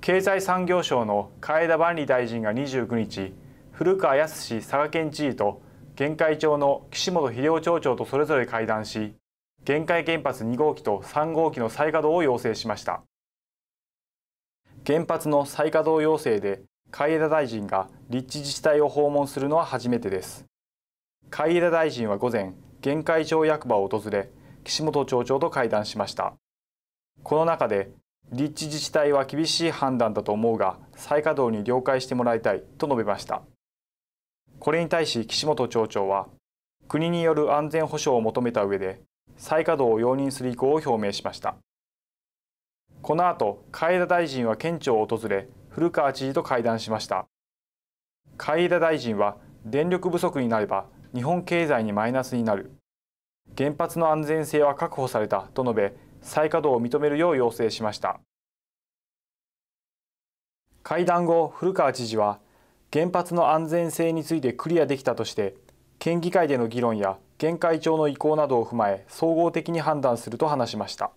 経済産業省の江田万里大臣が29日古川靖佐賀県知事と玄海町の岸本秀夫町長とそれぞれ会談し玄海原発2号機と3号機の再稼働を要請しました原発の再稼働要請で海田大臣が立地自治体を訪問するのは初めてです海田大臣は午前玄海町役場を訪れ岸本町長と会談しましたこの中で立地自治体は厳しい判断だと思うが再稼働に了解してもらいたいと述べましたこれに対し岸本町長は国による安全保障を求めた上で再稼働を容認する意向を表明しましたこの後海田大臣は県庁を訪れ古川知事と会談しました海田大臣は電力不足になれば日本経済にマイナスになる原発の安全性は確保されたと述べ再稼働を認めるよう要請しました会談後古川知事は原発の安全性についてクリアできたとして県議会での議論や限界庁の意向などを踏まえ総合的に判断すると話しました